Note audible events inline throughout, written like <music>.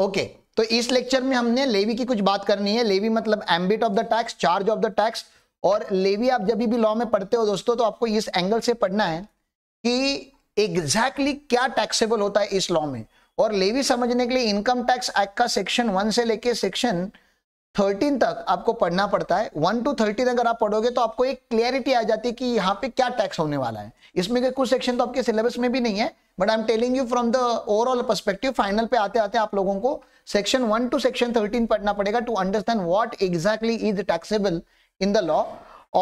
Okay तो इस lecture में हमने लेवी की कुछ बात करनी है लेवी मतलब ambit of the tax charge of the tax और लेवी आप जब भी लॉ में पढ़ते हो दोस्तों तो आपको इस एंगल से पढ़ना है कि एग्जैक्टली exactly क्या टैक्सेबल होता है इस लॉ में और लेवी समझने के लिए इनकम टैक्स एक्ट का सेक्शन वन से लेके सेक्शन थर्टीन तक आपको पढ़ना पड़ता है वन टू थर्टीन अगर आप पढ़ोगे तो आपको एक क्लियरिटी आ जाती है कि यहाँ पे क्या टैक्स होने वाला है इसमें के कुछ सेक्शन तो आपके सिलेबस में भी नहीं है but I am telling you from the overall perspective final पे आते आते आप लोगों को section one to section thirteen पढ़ना पड़ेगा to understand what exactly is taxable in the law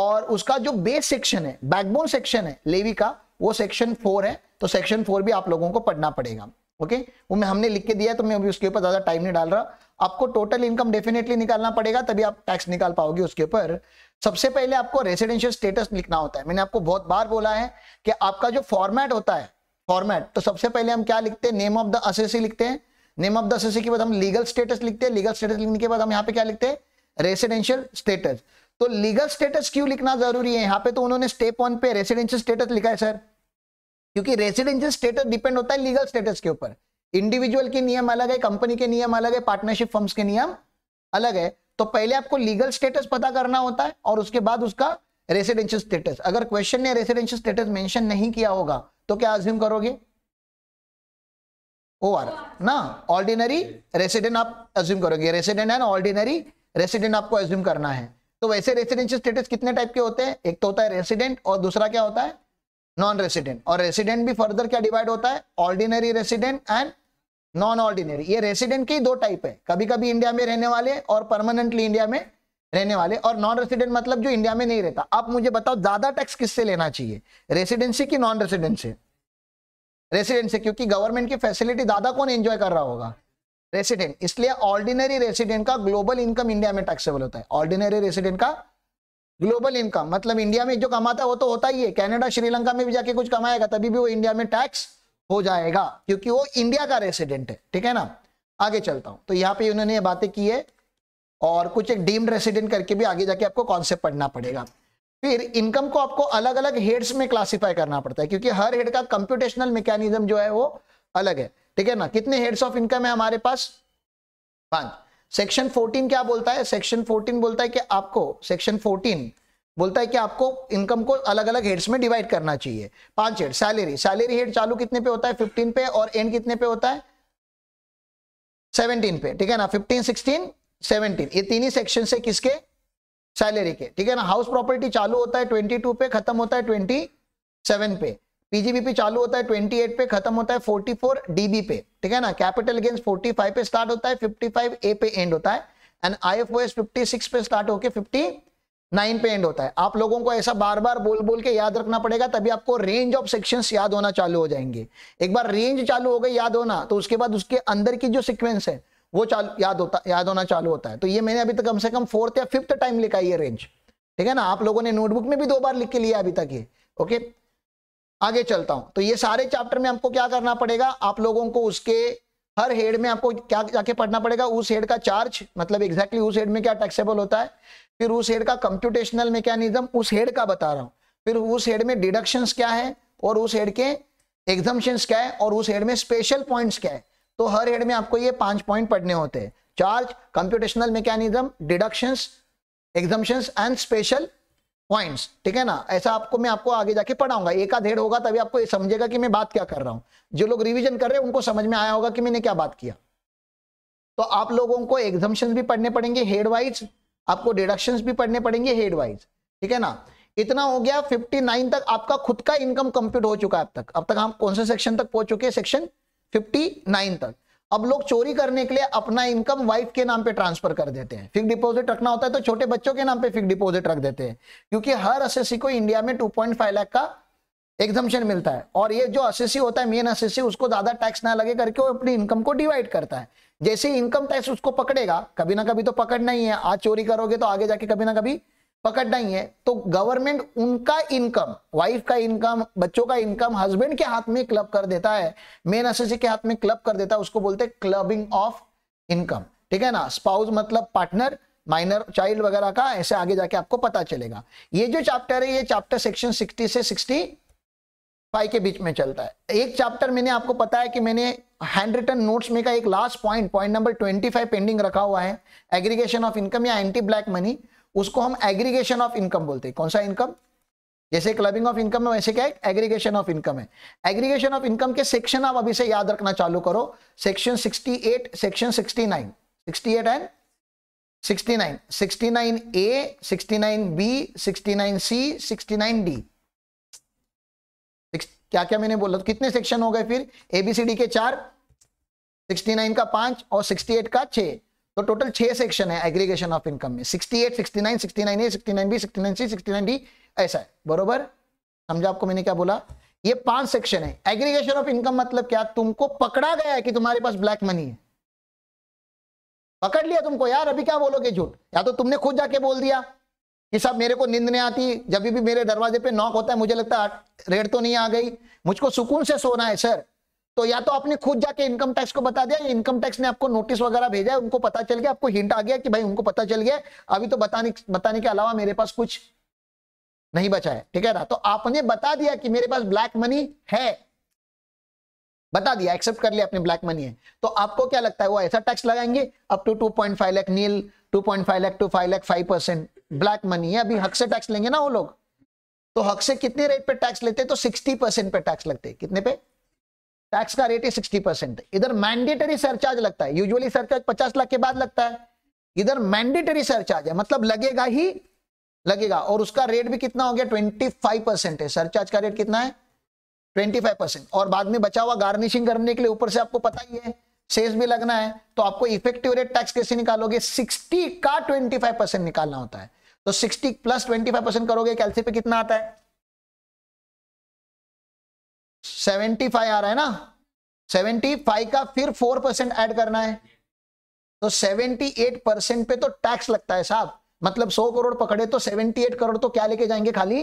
और उसका जो बेस सेक्शन है बैकबोन सेक्शन है लेवी का वो सेक्शन फोर है तो सेक्शन फोर भी आप लोगों को पढ़ना पड़ेगा ओके okay? वो मैं हमने लिख के दिया तो मैं अभी उसके ऊपर ज्यादा टाइम नहीं डाल रहा आपको टोटल इनकम डेफिनेटली निकालना पड़ेगा तभी आप टैक्स निकाल पाओगे उसके ऊपर सबसे पहले आपको रेसिडेंशियल स्टेटस लिखना होता है मैंने आपको बहुत बार बोला है कि आपका जो फॉर्मेट होता है फॉर्मेट तो सबसे पहले हम क्या लिखते हैं नेम ऑफ द असेसी लिखते हैं नेम ऑफ द असेसी के बाद हम लीगल स्टेटस लिखते हैं लीगल स्टेटस लिखने के बाद हम यहाँ पे क्या लिखते हैं रेसिडेंशियल स्टेटस तो लीगल स्टेटस क्यों लिखना जरूरी है यहाँ पे तो उन्होंने स्टेप वन पे रेसिडेंशियल स्टेटस लिखा है सर क्योंकि रेसिडेंशियल स्टेटस डिपेंड होता है लीगल स्टेटस के ऊपर इंडिविजुअल के नियम अलग है कंपनी के नियम अलग है पार्टनरशिप फर्म्स के नियम अलग है तो पहले आपको लीगल स्टेटस पता करना होता है और उसके बाद उसका रेसिडेंशियल स्टेटस अगर क्वेश्चन ने रेसिडेंशियल स्टेटस मेंशन नहीं किया होगा तो क्या अज्यूम करोगे ओआर ना ऑर्डिनरी रेसिडेंट आप अज्यूम करोगे रेसिडेंट एंड ऑर्डिनरी रेसिडेंट आपको अज्यूम करना है तो वैसे रेसिडेंशियल स्टेटस कितने टाइप के होते हैं एक तो होता है रेसिडेंट और दूसरा क्या होता है नॉन रेसिडेंट और रेसिडेंट भी फर्दर क्या डिवाइड होता है ordinary resident and non ordinary ये रेसिडेंट की दो टाइप है कभी कभी इंडिया में रहने वाले और परमानेंटली इंडिया में रहने वाले और नॉन रेसिडेंट मतलब जो इंडिया में नहीं रहता आप मुझे बताओ ज्यादा टैक्स किससे लेना चाहिए रेसिडेंसी की नॉन रेसिडेंट से रेसिडेंट से क्योंकि गवर्नमेंट की फैसिलिटी ज्यादा कौन एंजॉय कर रहा होगा रेसिडेंट इसलिए ऑर्डिनरी रेसिडेंट का ग्लोबल इनकम इंडिया में टैक्सेबल होता है ऑर्डिनरी रेसिडेंट का ग्लोबल इनकम मतलब इंडिया में जो कमाता है वो तो होता ही है कनाडा श्रीलंका में भी जाके कुछ कमाएगा तभी भी वो इंडिया में टैक्स हो जाएगा क्योंकि वो इंडिया का रेसिडेंट है ठीक है ना आगे चलता हूं तो यहाँ पे उन्होंने ये बातें की है और कुछ एक डीम्ड रेसिडेंट करके भी आगे जाके आपको कॉन्सेप्ट पढ़ना पड़ेगा फिर इनकम को आपको अलग अलग हेड्स में क्लासिफाई करना पड़ता है क्योंकि हर हेड का कंप्यूटेशनल मैकेनिज्म जो है वो अलग है ठीक है ना कितने हेड्स ऑफ इनकम है हमारे पास पांच सेक्शन 14 क्या बोलता है सेक्शन 14 बोलता है कि आपको सेक्शन बोलता है कि आपको इनकम को अलग अलग हेड्स में डिवाइड करना चाहिए पांच हेड सैलरी सैलरी हेड चालू कितने पे होता है फिफ्टीन पे और एंड कितने पे होता है सेवनटीन पे ठीक है ना फिफ्टीन सिक्सटीन सेवनटीन ये तीन ही सेक्शन से किसके सैलरी के ठीक है ना हाउस प्रॉपर्टी चालू होता है ट्वेंटी टू पे खत्म होता है ट्वेंटी सेवन पे पीजीबीपी चालू होता है 28 पे खत्म होता है 44 डीबी पे ठीक है ना कैपिटल गेन्स 45 पे स्टार्ट होता है 55 ए पे एंड होता है एंड आईएफओएस 56 पे स्टार्ट होके 50 नाइन पे एंड होता है आप लोगों को ऐसा बार बार बोल बोल के याद रखना पड़ेगा तभी आपको रेंज ऑफ सेक्शंस याद होना चालू हो जाएंगे एक बार रेंज चालू हो गई याद होना तो उसके बाद उसके अंदर की जो सिक्वेंस है वो चालू याद होता याद होना चालू होता है तो ये मैंने अभी तक कम से कम फोर्थ या फिफ्थ टाइम लिखा ये रेंज ठीक है ना आप लोगों ने नोटबुक में भी दो बार लिख के लिया अभी तक ये ओके आगे चलता हूं तो ये सारे चैप्टर में आपको क्या करना पड़ेगा आप लोगों को उसके हर हेड में आपको क्या जाके पढ़ना पड़ेगा उस हेड का चार्ज मतलब एग्जैक्टली exactly उस हेड में क्या टैक्सेबल होता है फिर उस हेड का कंप्यूटेशनल मैकेनिज्म उस हेड का बता रहा हूं फिर उस हेड में डिडक्शन क्या है और उस हेड के एग्जामेशन क्या है और उस हेड में स्पेशल पॉइंट क्या है तो हर हेड में आपको ये पांच पॉइंट पढ़ने होते हैं charge computational mechanism deduction exemption and special points ठीक है ना ऐसा आपको मैं आपको आगे जाके पढ़ाऊंगा एक आधेड होगा तभी आपको समझेगा कि मैं बात क्या कर रहा हूं जो लोग रिवीजन कर रहे हैं उनको समझ में आया होगा कि मैंने क्या बात किया तो आप लोगों को एग्जामेशन भी पढ़ने पड़ेंगे हेड वाइज आपको डिडक्शन भी पढ़ने पड़ेंगे हेड वाइज ठीक है ना इतना हो गया 59 तक आपका खुद का इनकम कंप्यूट हो चुका है अब तक अब तक हम कौन से सेक्शन तक पहुंच चुके हैं सेक्शन 59 तक अब लोग चोरी करने के लिए अपना इनकम वाइफ के नाम पे ट्रांसफर कर देते हैं फिक्स डिपॉजिट रखना होता है तो छोटे बच्चों के नाम पे फिक्स डिपॉजिट रख देते हैं क्योंकि हर एस को इंडिया में फाइव लाख का एग्जामेशन मिलता है और ये जो एस होता है मेन एस उसको ज्यादा टैक्स ना लगे करके वो अपनी इनकम को डिवाइड करता है जैसे ही इनकम टैक्स उसको पकड़ेगा कभी ना कभी तो पकड़ना ही है आज चोरी करोगे तो आगे जाके कभी ना कभी पकड़ना ही है तो गवर्नमेंट उनका इनकम वाइफ का इनकम बच्चों का इनकम हस्बैंड के हाथ में क्लब कर देता है मेन एसएससी के हाथ में क्लब कर देता है उसको बोलते हैं क्लबिंग ऑफ इनकम ठीक है ना स्पाउस मतलब पार्टनर माइनर चाइल्ड वगैरह का ऐसे आगे जाके आपको पता चलेगा ये जो चैप्टर है ये चैप्टर सेक्शन सिक्सटी से सिक्सटी फाइव के बीच में चलता है एक चैप्टर मैंने आपको पता है कि मैंने हैंड रिटन नोट्स में का एक last point point number twenty five pending रखा हुआ है एग्रीगेशन ऑफ इनकम या एंटी ब्लैक मनी उसको हम एग्रीगेशन ऑफ इनकम बोलते हैं कौन सा इनकम जैसे क्लबिंग ऑफ इनकम है वैसे क्या है एग्रीगेशन ऑफ इनकम है एग्रीगेशन ऑफ इनकम के सेक्शन आप अभी से याद रखना चालू करो section sixty eight section sixty nine sixty eight and sixty nine sixty nine A sixty nine B sixty nine C sixty nine D क्या क्या मैंने बोला तो कितने सेक्शन हो गए फिर एबीसीडी के चार 69 का पांच और 68 का छह तो टोटल छह सेक्शन है एग्रीगेशन ऑफ इनकम में 68, 69, 69 ए 69 बी 69 सी 69 डी ऐसा है बरोबर समझा आपको मैंने क्या बोला ये पांच सेक्शन है एग्रीगेशन ऑफ इनकम मतलब क्या तुमको पकड़ा गया है कि तुम्हारे पास ब्लैक मनी है पकड़ लिया तुमको यार अभी क्या बोलोगे झूठ या तो तुमने खुद जाके बोल दिया कि सब मेरे को नींद नहीं आती जब भी मेरे दरवाजे पे नॉक होता है मुझे लगता है रेड तो नहीं आ गई मुझको सुकून से सोना है सर तो या तो आपने खुद जाके इनकम टैक्स को बता दिया इनकम टैक्स ने आपको नोटिस वगैरह भेजा है उनको पता चल गया आपको हिंट आ गया कि भाई उनको पता चल गया अभी तो बताने बताने के अलावा मेरे पास कुछ नहीं बचा है ठीक है ना तो आपने बता दिया कि मेरे पास ब्लैक मनी है बता दिया एक्सेप्ट कर लिया अपने ब्लैक मनी है तो आपको क्या लगता है वो ऐसा टैक्स लगाएंगे up to point five lakh nil two point five lakh to five lakh five percent black money है अभी हक से टैक्स लेंगे ना वो लोग तो हक से कितने रेट पे टैक्स लेते तो 60 परसेंट पे टैक्स लगते हैं कितने पे टैक्स का रेट है 60 परसेंट इधर मैंडेटरी सरचार्ज लगता है यूजुअली सरचार्ज 50 लाख के बाद लगता है इधर मैंडेटरी सरचार्ज है मतलब लगेगा ही लगेगा और उसका रेट भी कितना हो गया 25 परसेंट है सरचार्ज का रेट कितना है 25 परसेंट और बाद में बचा हुआ गार्निशिंग करने के लिए ऊपर से आपको पता ही है सेल्स भी लगना है तो आपको इफेक्टिव रेट टैक्स कैसे निकालोगे 60 का 25 परसेंट निकालना होता है तो 60 प्लस 25 परसेंट करोगे कैल्सियम पे कितना आता है 75 आ रहा है ना 75 का फिर 4 परसेंट एड करना है तो 78 परसेंट पे तो टैक्स लगता है साहब मतलब 100 करोड़ पकड़े तो 78 करोड़ तो क्या लेके जाएंगे खाली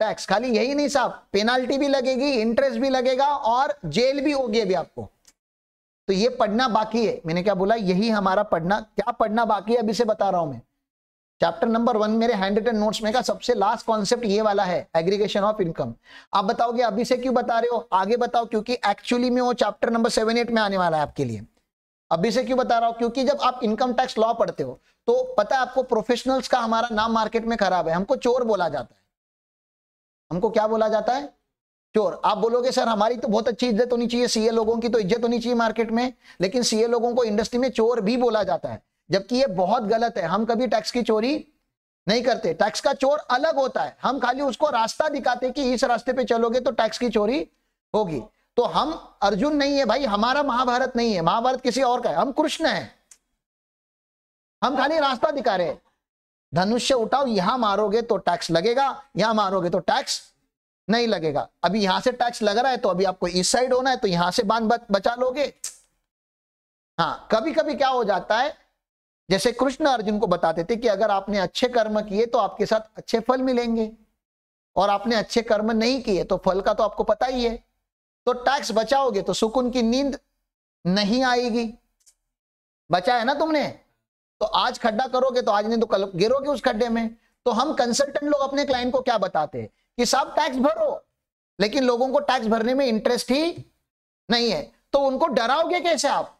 टैक्स खाली यही नहीं साहब पेनाल्टी भी लगेगी इंटरेस्ट भी लगेगा और जेल भी होगी अभी आपको तो ये पढ़ना बाकी है मैंने क्या बोला यही हमारा पढ़ना क्या पढ़ना बाकी है अभी से बता रहा हूं मैं चैप्टर नंबर वन मेरे हैंड रिटन नोट्स में का सबसे लास्ट कॉन्सेप्ट ये वाला है एग्रीगेशन ऑफ इनकम आप बताओगे अभी से क्यों बता रहे हो आगे बताओ क्योंकि एक्चुअली में वो चैप्टर नंबर सेवन एट में आने वाला है आपके लिए अभी से क्यों बता रहा हूँ क्योंकि जब आप इनकम टैक्स लॉ पढ़ते हो तो पता है आपको प्रोफेशनल्स का हमारा नाम मार्केट में खराब है हमको चोर बोला जाता है हमको क्या बोला जाता है चोर आप बोलोगे सर हमारी तो बहुत अच्छी इज्जत होनी चाहिए सीए लोगों की तो इज्जत होनी चाहिए मार्केट में लेकिन सीए लोगों को इंडस्ट्री में चोर भी बोला जाता है जबकि ये बहुत गलत है हम कभी टैक्स की चोरी नहीं करते टैक्स का चोर अलग होता है हम खाली उसको रास्ता दिखाते कि इस रास्ते पे चलोगे तो टैक्स की चोरी होगी तो हम अर्जुन नहीं है भाई हमारा महाभारत नहीं है महाभारत किसी और का है हम कृष्ण है हम खाली रास्ता दिखा रहे धनुष्य उठाओ यहां मारोगे तो टैक्स लगेगा यहां मारोगे तो टैक्स नहीं लगेगा अभी यहां से टैक्स लग रहा है तो अभी आपको इस साइड होना है तो यहां से बांध बचा लोगे हाँ कभी कभी क्या हो जाता है जैसे कृष्ण अर्जुन को बताते थे कि अगर आपने अच्छे कर्म किए तो आपके साथ अच्छे फल मिलेंगे और आपने अच्छे कर्म नहीं किए तो फल का तो आपको पता ही है तो टैक्स बचाओगे तो सुकून की नींद नहीं आएगी बचा है ना तुमने तो आज खड्डा करोगे तो आज नहीं तो कल गिरोगे उस खड्डे में तो हम कंसल्टेंट लोग अपने क्लाइंट को क्या बताते हैं कि साहब टैक्स भरो लेकिन लोगों को टैक्स भरने में इंटरेस्ट ही नहीं है तो उनको डराओगे कैसे आप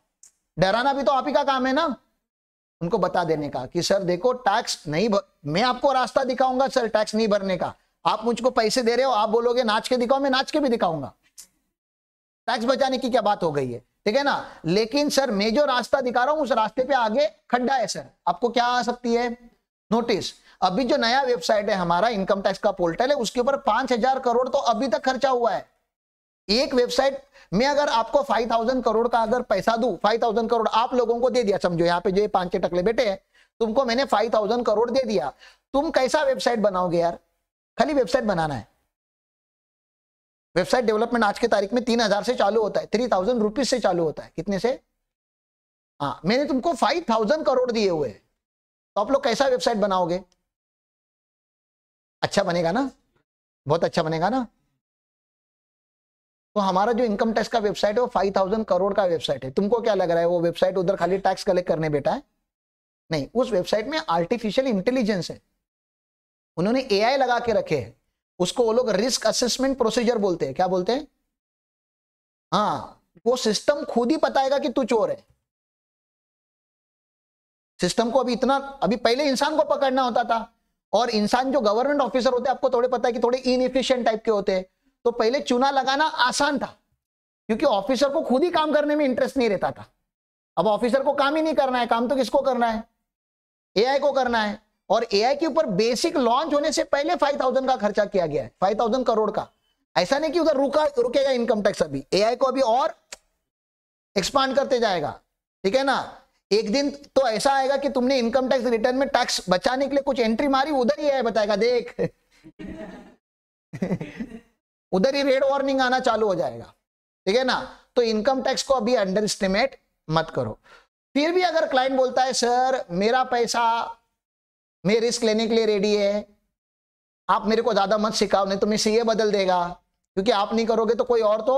डराना भी तो आप ही का काम है ना उनको बता देने का कि सर देखो टैक्स नहीं भर मैं आपको रास्ता दिखाऊंगा सर टैक्स नहीं भरने का आप मुझको पैसे दे रहे हो आप बोलोगे नाच के दिखाओ मैं नाच के भी दिखाऊंगा टैक्स बचाने की क्या बात हो गई है ठीक है ना लेकिन सर मैं जो रास्ता दिखा रहा हूं उस रास्ते पे आगे खड्डा है सर आपको क्या आ सकती है नोटिस अभी जो नया वेबसाइट है हमारा इनकम टैक्स का पोर्टल है उसके ऊपर पांच हजार करोड़ तो अभी तक खर्चा हुआ है एक वेबसाइट मैं अगर आपको 5000 करोड़ का अगर पैसा दू 5000 करोड़ आप लोगों को दे दिया समझो यहाँ पे जो पांच टकले बेटे हैं तुमको मैंने 5000 करोड़ दे दिया तुम कैसा वेबसाइट बनाओगे यार खाली वेबसाइट बनाना है वेबसाइट डेवलपमेंट आज की तारीख में तीन हजार से चालू होता है थ्री थाउजेंड रुपीज से चालू होता है कितने से हाँ मैंने तुमको फाइव थाउजेंड करोड़ दिए हुए तो आप लोग कैसा वेबसाइट बनाओगे अच्छा बनेगा ना बहुत अच्छा बनेगा ना तो हमारा जो इनकम टैक्स का वेबसाइट है वो फाइव थाउजेंड करोड़ का वेबसाइट है तुमको क्या लग रहा है वो वेबसाइट उधर खाली टैक्स कलेक्ट करने बेटा है नहीं उस वेबसाइट में आर्टिफिशियल इंटेलिजेंस है उन्होंने एआई लगा के रखे है उसको वो लोग रिस्क असेसमेंट प्रोसीजर बोलते हैं क्या बोलते हैं हाँ वो सिस्टम खुद ही बताएगा कि तू चोर है सिस्टम को अभी इतना अभी पहले इंसान को पकड़ना होता था और इंसान जो गवर्नमेंट ऑफिसर होते हैं आपको थोड़े पता है कि थोड़े इनएफिशिएंट टाइप के होते हैं तो पहले चुना लगाना आसान था क्योंकि ऑफिसर को खुद ही काम करने में इंटरेस्ट नहीं रहता था अब ऑफिसर को काम ही नहीं करना है काम तो किसको करना है एआई को करना है और एआई के ऊपर बेसिक लॉन्च होने से पहले फाइव थाउजेंड का खर्चा किया गया है फाइव थाउजेंड करोड़ का ऐसा नहीं कि उधर रुका रुकेगा इनकम टैक्स अभी एआई को अभी और एक्सपांड करते जाएगा ठीक है ना एक दिन तो ऐसा आएगा कि तुमने इनकम टैक्स रिटर्न में टैक्स बचाने के लिए कुछ एंट्री मारी उधर ही आया बताएगा देख <laughs> उधर ही रेड वार्निंग आना चालू हो जाएगा ठीक है ना तो इनकम टैक्स को अभी अंडर एस्टिमेट मत करो फिर भी अगर क्लाइंट बोलता है सर मेरा पैसा मैं रिस्क लेने के लिए रेडी है आप मेरे को ज्यादा मत सिखाओ नहीं तो मैं सीए बदल देगा क्योंकि आप नहीं करोगे तो कोई और तो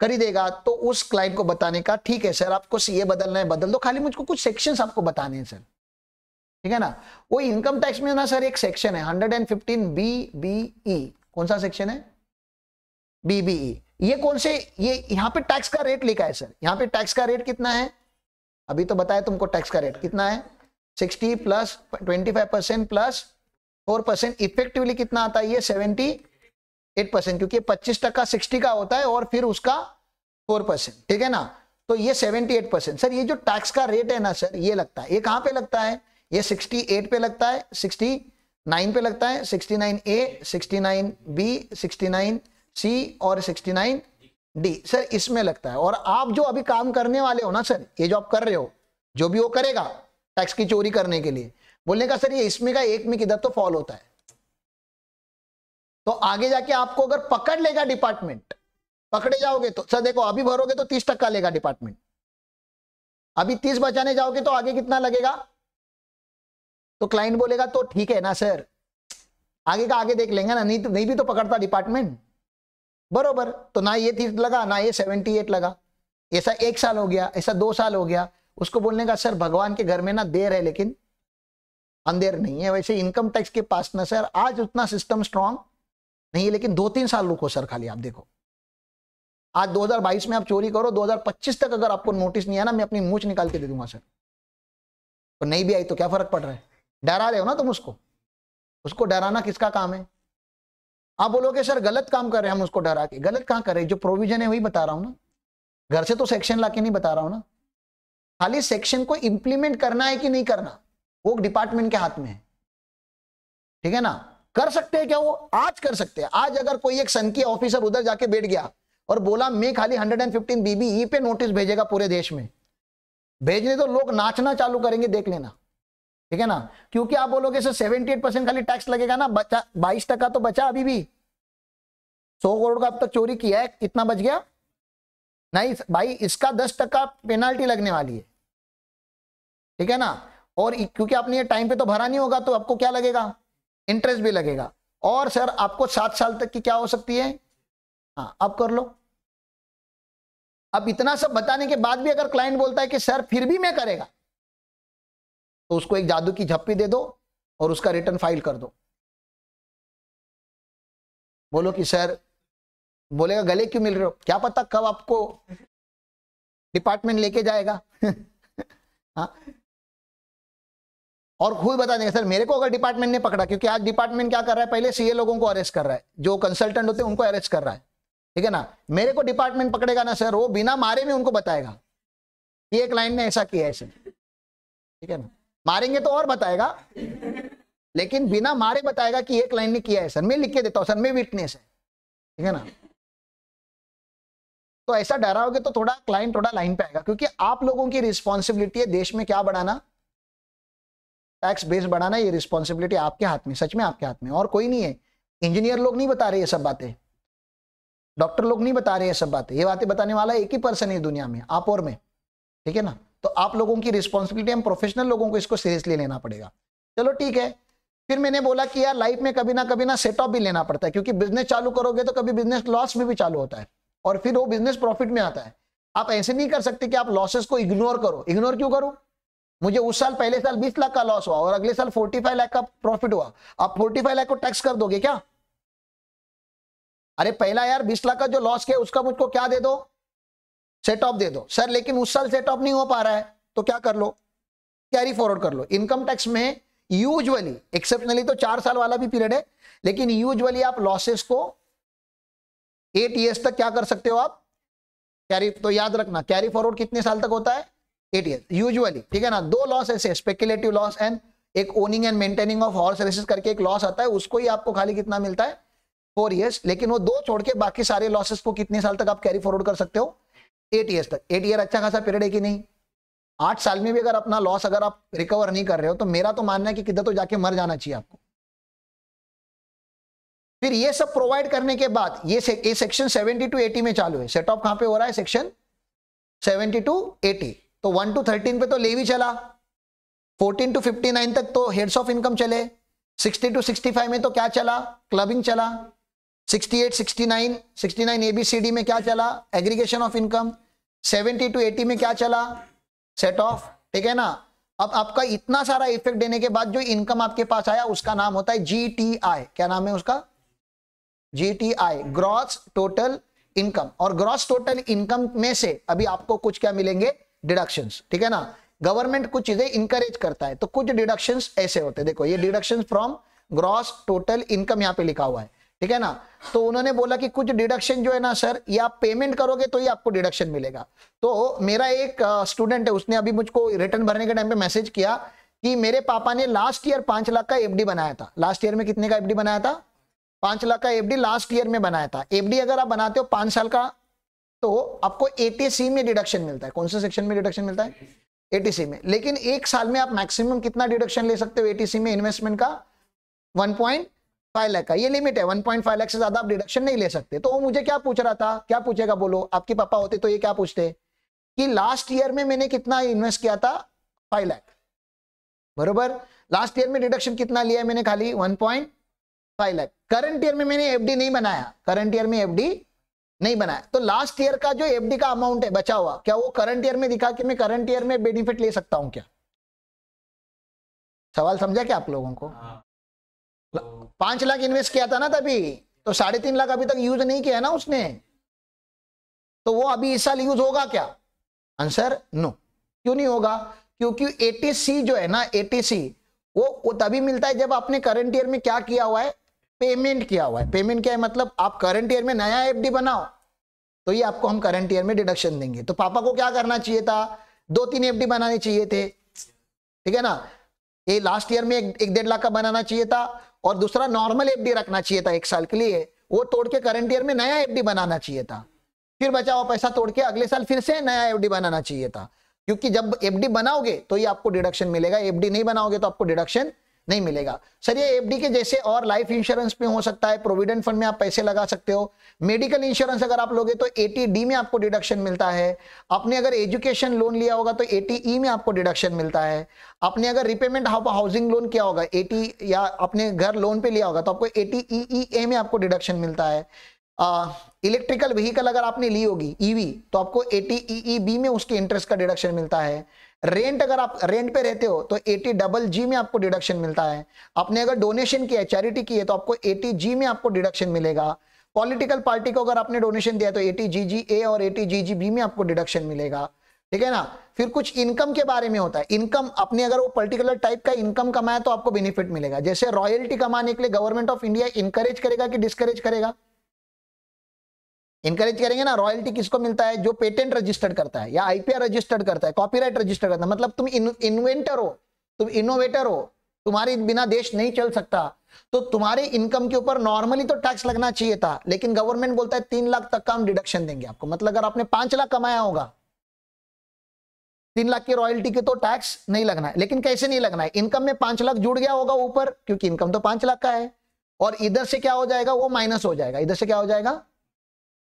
कर ही देगा तो उस क्लाइंट को बताने का ठीक है सर आपको सीए बदलना है बदल दो खाली मुझको कुछ सेक्शन आपको बताने हैं सर ठीक है ना वो इनकम टैक्स में ना सर एक सेक्शन है फिफ्टीन बी बी ई कौन सा सेक्शन है बीबीई e. ये कौन से ये यहां पे टैक्स का रेट लिखा है सर यहां पे टैक्स का रेट कितना है अभी तो बताया तुमको टैक्स का रेट कितना है sixty plus twenty five percent plus four percent effectively कितना आता है ये सेवेंटी एट परसेंट क्योंकि पच्चीस टक्का सिक्सटी का होता है और फिर उसका फोर परसेंट ठीक है ना तो ये सेवेंटी एट परसेंट सर ये जो टैक्स का रेट है ना सर ये लगता है ये कहां पे लगता है ये सिक्सटी एट पे लगता है सिक्सटी नाइन पे लगता है sixty nine A sixty nine B sixty nine C और सिक्सटी नाइन डी सर इसमें लगता है और आप जो अभी काम करने वाले हो ना सर ये जो आप कर रहे हो जो भी वो करेगा टैक्स की चोरी करने के लिए बोलने का सर ये इसमें का एक में किधर तो फॉल होता है तो आगे जाके आपको अगर पकड़ लेगा डिपार्टमेंट पकड़े जाओगे तो सर देखो अभी भरोगे तो तीस टक्का लेगा डिपार्टमेंट अभी तीस बचाने जाओगे तो आगे कितना लगेगा तो क्लाइंट बोलेगा तो ठीक है ना सर आगे का आगे देख लेंगे ना नहीं तो नहीं भी तो पकड़ता डिपार्टमेंट बरोबर तो ना ये तीस लगा ना ये सेवेंटी एट लगा ऐसा एक साल हो गया ऐसा दो साल हो गया उसको बोलने का सर भगवान के घर में ना देर है लेकिन अंधेर नहीं है वैसे इनकम टैक्स के पास ना सर आज उतना सिस्टम स्ट्रांग नहीं है लेकिन दो तीन साल रुको सर खाली आप देखो आज 2022 में आप चोरी करो 2025 तक अगर आपको नोटिस नहीं आया ना मैं अपनी मूछ निकाल के दे दूंगा सर और तो नहीं भी आई तो क्या फर्क पड़ रहा है डरा रहे हो ना तुम उसको उसको डराना किसका काम है आप बोलोगे सर गलत काम कर रहे हैं हम उसको डरा के गलत कहाँ कर रहे हैं जो प्रोविजन है वही बता रहा हूँ ना घर से तो सेक्शन ला के नहीं बता रहा हूँ ना खाली सेक्शन को इम्प्लीमेंट करना है कि नहीं करना वो डिपार्टमेंट के हाथ में है ठीक है ना कर सकते हैं क्या वो आज कर सकते हैं आज अगर कोई एक सन ऑफिसर उधर जाके बैठ गया और बोला मैं खाली 115 बीबीई e पे नोटिस भेजेगा पूरे देश में भेजने तो लोग नाचना चालू करेंगे देख लेना ठीक है ना क्योंकि आप बोलोगे सर सेवेंटी एट परसेंट खाली टैक्स लगेगा ना बचा बाईस टका तो बचा अभी भी सौ करोड़ का अब तक चोरी किया है कितना बच गया नहीं भाई इसका दस टका पेनाल्टी लगने वाली है ठीक है ना और क्योंकि आपने ये टाइम पे तो भरा नहीं होगा तो आपको क्या लगेगा इंटरेस्ट भी लगेगा और सर आपको सात साल तक की क्या हो सकती है हाँ आप कर लो अब इतना सब बताने के बाद भी अगर क्लाइंट बोलता है कि सर फिर भी मैं करेगा तो उसको एक जादू की झप्पी दे दो और उसका रिटर्न फाइल कर दो बोलो कि सर बोलेगा गले क्यों मिल रहे हो क्या पता कब आपको डिपार्टमेंट लेके जाएगा <laughs> हाँ और खुद बता देंगे सर मेरे को अगर डिपार्टमेंट ने पकड़ा क्योंकि आज डिपार्टमेंट क्या कर रहा है पहले सीए लोगों को अरेस्ट कर रहा है जो कंसल्टेंट होते हैं उनको अरेस्ट कर रहा है ठीक है ना मेरे को डिपार्टमेंट पकड़ेगा ना सर वो बिना मारे में उनको बताएगा ये एक लाइन ने ऐसा किया है सर ठीक है ना मारेंगे तो और बताएगा लेकिन बिना मारे बताएगा कि एक लाइन ने किया है सर मैं लिख के देता हूँ सर मैं वीकनेस है ठीक है ना तो ऐसा डराओगे तो थोड़ा क्लाइंट थोड़ा लाइन पे आएगा क्योंकि आप लोगों की रिस्पॉन्सिबिलिटी है देश में क्या बढ़ाना टैक्स बेस बढ़ाना ये रिस्पॉन्सिबिलिटी आपके हाथ में सच में आपके हाथ में और कोई नहीं है इंजीनियर लोग नहीं बता रहे ये सब बातें डॉक्टर लोग नहीं बता रहे ये सब बातें ये बातें बताने वाला एक ही पर्सन है दुनिया में आप और में ठीक है ना तो आप लोगों की रिस्पॉन्सिबिलिटी हम प्रोफेशनल लोगों को इसको सीरियसली लेना पड़ेगा चलो ठीक है फिर मैंने बोला कि यार लाइफ में कभी ना कभी ना सेट ऑफ भी लेना पड़ता है क्योंकि बिजनेस चालू करोगे तो कभी बिजनेस लॉस में भी चालू होता है और फिर वो बिजनेस प्रॉफिट में आता है आप ऐसे नहीं कर सकते कि आप लॉसेस को इग्नोर करो इग्नोर क्यों करो मुझे उस साल पहले साल 20 लाख का लॉस हुआ और अगले साल 45 लाख का प्रॉफिट हुआ आप 45 लाख को टैक्स कर दोगे क्या अरे पहला यार 20 लाख का जो लॉस किया उसका मुझको क्या दे दो सेट ऑफ दे दो सर लेकिन उस साल सेट ऑफ नहीं हो पा रहा है तो क्या कर लो कैरी फॉरवर्ड कर लो इनकम टैक्स में यूजुअली एक्सेप्शनली तो चार साल वाला भी पीरियड है लेकिन यूजुअली आप लॉसेस को एट ईयर्स तक क्या कर सकते हो आप कैरी तो याद रखना कैरी फॉरवर्ड कितने साल तक होता है एट ईयर्स यूजुअली ठीक है ना दो लॉस ऐसे स्पेकुलेटिव लॉस एंड एक owning and maintaining of horse races करके एक लॉस आता है उसको ही आपको खाली कितना मिलता है फोर ईयर्स लेकिन वो दो छोड़ के बाकी सारे लॉसेस को कितने साल तक आप कैरी फॉरवर्ड कर सकते हो एट ईयर तक एट ईयर अच्छा खासा पीरियड है कि नहीं आठ साल में भी अगर अपना लॉस अगर आप रिकवर नहीं कर रहे हो तो मेरा तो मानना है कि किधर तो जाके मर जाना चाहिए आपको फिर ये सब प्रोवाइड करने के बाद ये से, सेक्शन 70 टू 80 में चालू है सेट ऑफ कहां पे हो रहा है सेक्शन 70 टू 80 तो 1 टू 13 पे तो लेवी चला 14 टू 59 तक तो हेड्स ऑफ इनकम चले 60 टू 65 में तो क्या चला क्लबिंग चला 69, 69 एबीसीडी में क्या चला एग्रीगेशन ऑफ इनकम 70 टू 80 में क्या चला सेट ऑफ ठीक है ना अब आपका इतना सारा इफेक्ट देने के बाद जो इनकम आपके पास आया उसका नाम होता है जी क्या नाम है उसका आई ग्रॉस टोटल इनकम और ग्रॉस टोटल इनकम में से अभी आपको कुछ क्या मिलेंगे डिडक्शन ठीक है ना गवर्नमेंट कुछ चीजें इंकरेज करता है तो कुछ डिडक्शन ऐसे होते हैं देखो ये deduction from gross total income यहाँ पे लिखा हुआ है ठीक है ना तो उन्होंने बोला कि कुछ डिडक्शन जो है ना सर ये आप पेमेंट करोगे तो ही आपको डिडक्शन मिलेगा तो मेरा एक स्टूडेंट है उसने अभी मुझको रिटर्न भरने के टाइम पे मैसेज किया कि मेरे पापा ने लास्ट ईयर पांच लाख का एफडी बनाया था लास्ट ईयर में कितने का एफडी बनाया था पांच लाख का एफडी लास्ट ईयर में बनाया था एफडी अगर आप बनाते हो पांच साल का तो आपको एटीसी में डिडक्शन मिलता है कौन से सेक्शन में डिडक्शन मिलता है एटीसी में लेकिन एक साल में आप मैक्सिमम कितना डिडक्शन ले सकते हो एटीसी में इन्वेस्टमेंट का वन पॉइंट फाइव लाख का ये लिमिट है वन पॉइंट फाइव लाख से ज्यादा आप डिडक्शन नहीं ले सकते तो वो मुझे क्या पूछ रहा था क्या पूछेगा बोलो आपके पापा होते तो ये क्या पूछते कि लास्ट ईयर में मैंने कितना इन्वेस्ट किया था फाइव लाख बरोबर लास्ट ईयर में डिडक्शन कितना लिया है मैंने खाली one point five lakh current year में मैंने एफडी नहीं बनाया करंट ईयर में एफडी नहीं बनाया तो लास्ट ईयर का जो एफडी का अमाउंट है बचा हुआ क्या वो करंट ईयर में दिखा कि मैं करंट ईयर में बेनिफिट ले सकता हूं क्या सवाल समझा क्या आप लोगों को हाँ। पांच लाख इन्वेस्ट किया था ना तभी तो साढ़े तीन लाख अभी तक यूज नहीं किया ना उसने तो वो अभी इस साल यूज होगा क्या आंसर नो क्यों नहीं होगा क्योंकि एटीसी जो है ना एटीसी वो, वो तभी मिलता है जब आपने करंट ईयर में क्या किया हुआ है पेमेंट किया हुआ है पेमेंट क्या है मतलब आप करंट ईयर में नया एफ बनाओ तो ये आपको हम करंट ईयर में डिडक्शन देंगे तो पापा को क्या करना चाहिए था दो तीन एफ बनाने चाहिए थे ठीक है ना ये लास्ट ईयर में एक, एक डेढ़ लाख का बनाना चाहिए था और दूसरा नॉर्मल एफडी रखना चाहिए था एक साल के लिए वो तोड़ के करंट ईयर में नया एफडी बनाना चाहिए था फिर बचा हुआ पैसा तोड़ के अगले साल फिर से नया एफडी बनाना चाहिए था क्योंकि जब एफडी बनाओगे तो ये आपको डिडक्शन मिलेगा एफडी नहीं बनाओगे तो आपको डिडक्शन नहीं मिलेगा सर ये एफडी के जैसे और लाइफ इंश्योरेंस में हो सकता है प्रोविडेंट फंड में आप पैसे लगा सकते हो मेडिकल इंश्योरेंस अगर आप लोगे तो एटीडी में आपको डिडक्शन मिलता है आपने अगर एजुकेशन लोन लिया होगा तो एटीई e में आपको डिडक्शन मिलता है आपने अगर रिपेमेंट हाउसिंग लोन किया होगा एटी e या आपने घर लोन पे लिया होगा तो आपको एटीईई e में आपको डिडक्शन मिलता है इलेक्ट्रिकल व्हीकल अगर आपने ली होगी ईवी तो आपको एटीईई बी में उसके इंटरेस्ट का डिडक्शन मिलता है रेंट अगर आप रेंट पे रहते हो तो एटी डबल जी में आपको डिडक्शन मिलता है आपने अगर डोनेशन किया है चैरिटी की है तो आपको एटी जी में आपको डिडक्शन मिलेगा पॉलिटिकल पार्टी को अगर आपने डोनेशन दिया तो एटी जी जी ए और एटी जी जी बी में आपको डिडक्शन मिलेगा ठीक है ना फिर कुछ इनकम के बारे में होता है इनकम अपने अगर वो पर्टिकुलर टाइप का इनकम कमाया तो आपको बेनिफिट मिलेगा जैसे रॉयल्टी कमाने के लिए गवर्नमेंट ऑफ इंडिया इंकरेज करेगा कि डिस्करेज करेगा इनकरेज करेंगे ना रॉयल्टी किसको मिलता है जो पेटेंट रजिस्टर्ड करता है या आईपीआर रजिस्टर्ड करता है कॉपीराइट रजिस्टर करता है मतलब तुम इन्वेंटर हो तुम इनोवेटर हो तुम्हारी बिना देश नहीं चल सकता तो तुम्हारे इनकम के ऊपर नॉर्मली तो टैक्स लगना चाहिए था लेकिन गवर्नमेंट बोलता है तीन लाख तक का हम डिडक्शन देंगे आपको मतलब अगर आपने पांच लाख कमाया होगा तीन लाख की रॉयल्टी के तो टैक्स नहीं लगना है लेकिन कैसे नहीं लगना है इनकम में पांच लाख जुड़ गया होगा ऊपर क्योंकि इनकम तो पांच लाख का है और इधर से क्या हो जाएगा वो माइनस हो जाएगा इधर से क्या हो जाएगा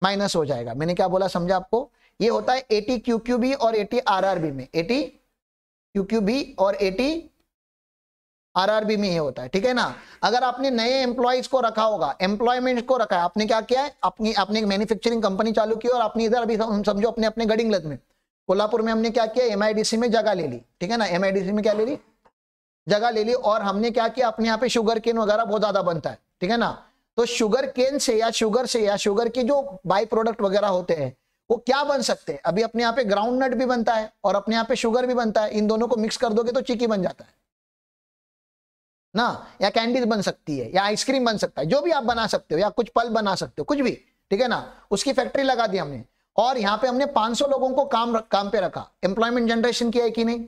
माइनस हो जाएगा मैंने क्या बोला समझा आपको ये होता है एटी क्यू क्यू बी और एटी आर आर बी में एटी क्यू क्यू बी और एटी आर आर बी में ये होता है ठीक है ना अगर आपने नए एम्प्लॉयज को रखा होगा एम्प्लॉयमेंट को रखा है आपने क्या किया है अपनी आपने मैन्युफैक्चरिंग कंपनी चालू की और आपने इधर अभी समझो अपने अपने गडिंगलत में कोल्हापुर में हमने क्या किया एमआईडीसी में जगह ले ली ठीक है ना एमआईडीसी में क्या ले ली जगह ले ली और हमने क्या किया अपने यहाँ पे शुगर केन वगैरह बहुत ज्यादा बनता है ठीक है ना तो शुगर केन से या शुगर से या शुगर के जो बाई प्रोडक्ट वगैरह होते हैं वो क्या बन सकते हैं अभी अपने यहाँ पे ग्राउंड नट भी बनता है और अपने यहाँ पे शुगर भी बनता है इन दोनों को मिक्स कर दोगे तो चिकी बन जाता है ना या कैंडीज बन सकती है या आइसक्रीम बन सकता है जो भी आप बना सकते हो या कुछ पल बना सकते हो कुछ भी ठीक है ना उसकी फैक्ट्री लगा दी हमने और यहाँ पे हमने 500 लोगों को काम काम पे रखा एम्प्लॉयमेंट जनरेशन किया है कि नहीं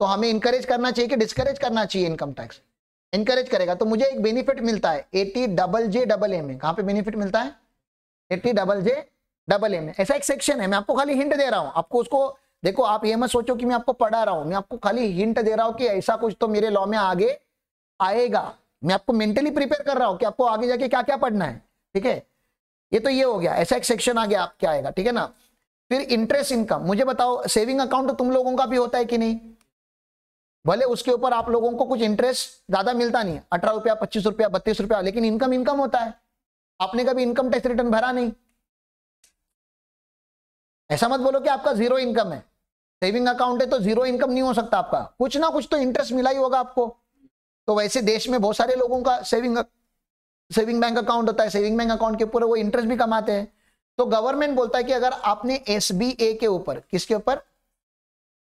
तो हमें इंकरेज करना चाहिए कि डिस्करेज करना चाहिए इनकम टैक्स इंकरेज करेगा तो मुझे एक बेनिफिट मिलता है eighty double J double A में कहां पे बेनिफिट मिलता है eighty double J double A में ऐसा एक सेक्शन है मैं आपको खाली हिंट दे रहा हूं आपको उसको देखो आप ये मत सोचो कि मैं आपको पढ़ा रहा हूं मैं आपको खाली हिंट दे रहा हूँ कि ऐसा कुछ तो मेरे लॉ में आगे आएगा मैं आपको मेंटली प्रिपेयर कर रहा हूँ कि आपको आगे जाके क्या क्या पढ़ना है ठीक है ये तो ये हो गया ऐसा एक सेक्शन आगे आपके आएगा ठीक है ना फिर इंटरेस्ट इनकम मुझे बताओ सेविंग अकाउंट तो तुम लोगों का भी होता है कि नहीं भले उसके ऊपर आप लोगों को कुछ इंटरेस्ट ज्यादा मिलता नहीं है अठारह रुपया पच्चीस रुपया बत्तीस रुपया लेकिन इनकम इनकम होता है आपने कभी इनकम टैक्स रिटर्न भरा नहीं ऐसा मत बोलो कि आपका जीरो इनकम है सेविंग अकाउंट है तो जीरो इनकम नहीं हो सकता आपका कुछ ना कुछ तो इंटरेस्ट मिला ही होगा आपको तो वैसे देश में बहुत सारे लोगों का सेविंग सेविंग बैंक अकाउंट होता है सेविंग बैंक अकाउंट के ऊपर वो इंटरेस्ट भी कमाते हैं तो गवर्नमेंट बोलता है कि अगर आपने एस के ऊपर किसके ऊपर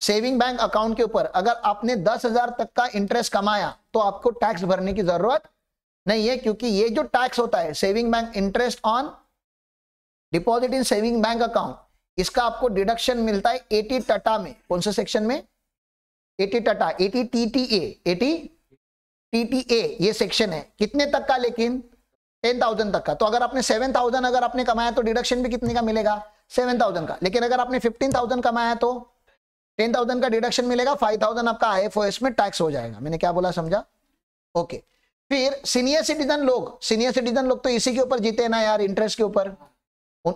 सेविंग बैंक अकाउंट के ऊपर अगर आपने दस हजार तक का इंटरेस्ट कमाया तो आपको टैक्स भरने की जरूरत नहीं है क्योंकि ये जो टैक्स होता है saving bank interest on deposit in saving bank account इसका आपको डिडक्शन मिलता है एटी टटा में कौन से सेक्शन में एटी टटा eighty T T eighty T T A ये सेक्शन है कितने तक का लेकिन टेन थाउजेंड तक का तो अगर आपने सेवन थाउजेंड अगर आपने कमाया तो डिडक्शन भी कितने का मिलेगा सेवन थाउजेंड का लेकिन अगर आपने फिफ्टीन थाउजेंड कमाया तो टेन थाउजेंड का डिडक्शन मिलेगा फाइव थाउजेंड आपका आई एफ में टैक्स हो जाएगा मैंने क्या बोला समझा ओके फिर सीनियर सिटीजन लोग सीनियर सिटीजन लोग तो इसी के ऊपर जीते ना यार इंटरेस्ट के ऊपर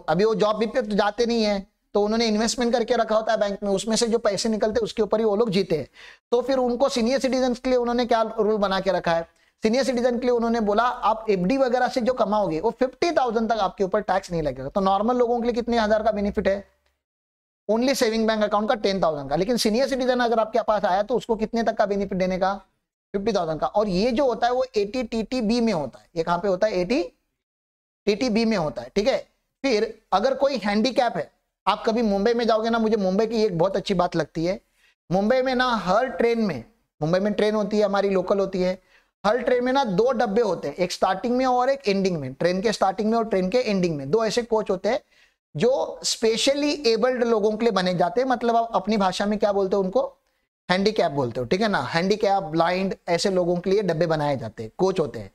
अभी वो जॉब भी पे तो जाते नहीं है तो उन्होंने इन्वेस्टमेंट करके रखा होता है बैंक में उसमें से जो पैसे निकलते उसके ऊपर ही वो लोग जीते हैं तो फिर उनको सीनियर सिटीजन के लिए उन्होंने क्या रूल बना के रखा है सीनियर सिटीजन के लिए उन्होंने बोला आप एफडी वगैरह से जो कमाओगे वो फिफ्टी थाउजेंड तक आपके ऊपर टैक्स नहीं लगेगा तो नॉर्मल लोगों के लिए कितने हजार का बेनिफिट है ओनली सेविंग बैंक अकाउंट का टेन थाउजेंड का लेकिन सीनियर सिटीजन अगर आपके पास आया तो उसको कितने तक का बेनिफिट देने का फिफ्टी थाउजेंड का और ये जो होता है वो एटी टी टी बी में होता है ये कहाँ पे होता है एटी टी टी बी में होता है ठीक है फिर अगर कोई हैंडीकैप है आप कभी मुंबई में जाओगे ना मुझे मुंबई की एक बहुत अच्छी बात लगती है मुंबई में ना हर ट्रेन में मुंबई में ट्रेन होती है हमारी लोकल होती है हर ट्रेन में ना दो डब्बे होते हैं एक स्टार्टिंग में और एक एंडिंग में ट्रेन के स्टार्टिंग में और ट्रेन के एंडिंग में दो ऐसे कोच होते हैं जो स्पेशली एबल्ड लोगों के लिए बने जाते हैं मतलब आप अपनी भाषा में क्या बोलते हो उनको हैंडीकैप बोलते हो ठीक है ना हैंडीकैप ब्लाइंड ऐसे लोगों के लिए डब्बे बनाए जाते हैं कोच होते हैं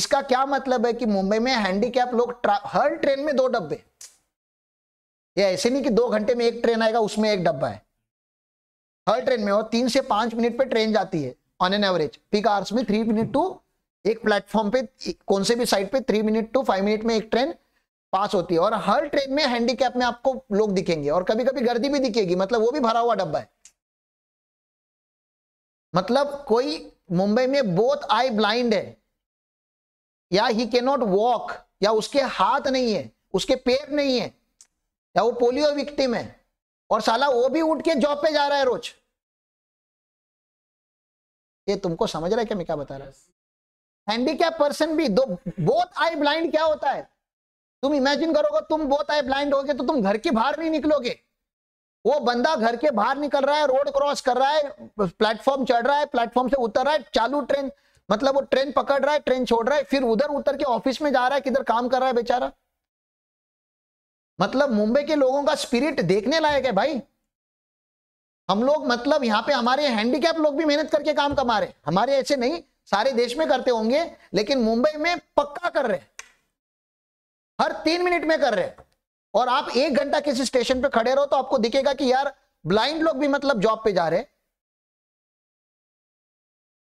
इसका क्या मतलब है कि मुंबई में हैंडीकैप लोग हर ट्रेन में दो डब्बे या ऐसे नहीं कि दो घंटे में एक ट्रेन आएगा उसमें एक डब्बा है हर ट्रेन में और तीन से पांच मिनट पे ट्रेन जाती है on an average peak hours में थ्री मिनट टू एक प्लेटफॉर्म पे कौन से भी साइड पे three minute to five minute में एक ट्रेन पास होती है और हर ट्रेन में हैंडीकैप में आपको लोग दिखेंगे और कभी कभी गर्दी भी दिखेगी मतलब वो भी भरा हुआ डब्बा है मतलब कोई मुंबई में बोथ आई ब्लाइंड है या ही के नॉट वॉक या उसके हाथ नहीं है उसके पैर नहीं है या वो पोलियो विक्टिम है और साला वो भी उठ के जॉब पे जा रहा है रोज ये तुमको समझ रहा है क्या मैं क्या बता रहा हूं हैंडीकैप पर्सन भी दो बोथ आई ब्लाइंड क्या होता है तुम इमेजिन करोगे तुम बहुत आए ब्लाइंड हो गए तो तुम घर के बाहर नहीं निकलोगे वो बंदा घर के बाहर निकल रहा है रोड क्रॉस कर रहा है प्लेटफॉर्म चढ़ रहा है प्लेटफॉर्म से उतर रहा है चालू ट्रेन मतलब वो ट्रेन पकड़ रहा है ट्रेन छोड़ रहा है फिर उधर उतर के ऑफिस में जा रहा है किधर काम कर रहा है बेचारा मतलब मुंबई के लोगों का स्पिरिट देखने लायक है भाई हम लोग मतलब यहाँ पे हमारे हैंडीकैप लोग भी मेहनत करके काम कमा रहे हमारे ऐसे नहीं सारे देश में करते होंगे लेकिन मुंबई में पक्का कर रहे हैं हर तीन मिनट में कर रहे हैं और आप एक घंटा किसी स्टेशन पे खड़े रहो तो आपको दिखेगा कि यार ब्लाइंड लोग भी मतलब जॉब पे जा रहे